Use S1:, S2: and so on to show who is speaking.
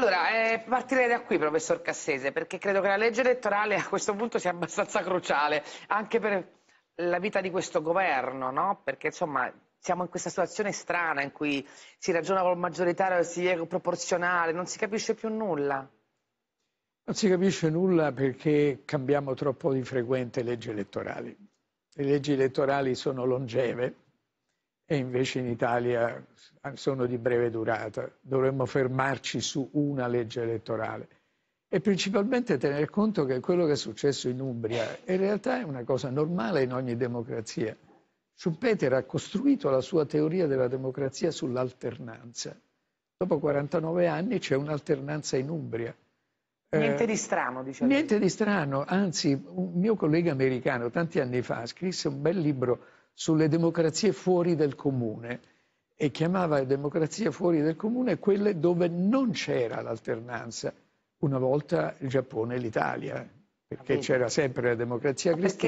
S1: Allora, eh, partirei da qui, professor Cassese, perché credo che la legge elettorale a questo punto sia abbastanza cruciale, anche per la vita di questo governo, no? Perché insomma siamo in questa situazione strana in cui si ragiona col maggioritario, e si viene proporzionale, non si capisce più nulla. Non
S2: si capisce nulla perché cambiamo troppo di frequente leggi elettorali. Le leggi elettorali sono longeve, e invece in Italia eh, sono di breve durata. Dovremmo fermarci su una legge elettorale e principalmente tenere conto che quello che è successo in Umbria in realtà è una cosa normale in ogni democrazia. Schumpeter ha costruito la sua teoria della democrazia sull'alternanza. Dopo 49 anni c'è un'alternanza in Umbria.
S3: Eh, niente di strano, diciamo. Niente
S2: di strano, anzi un mio collega americano tanti anni fa scrisse un bel libro sulle democrazie fuori del comune e chiamava democrazie fuori del comune quelle dove non c'era l'alternanza, una volta il Giappone e l'Italia, perché c'era sempre la democrazia cristiana.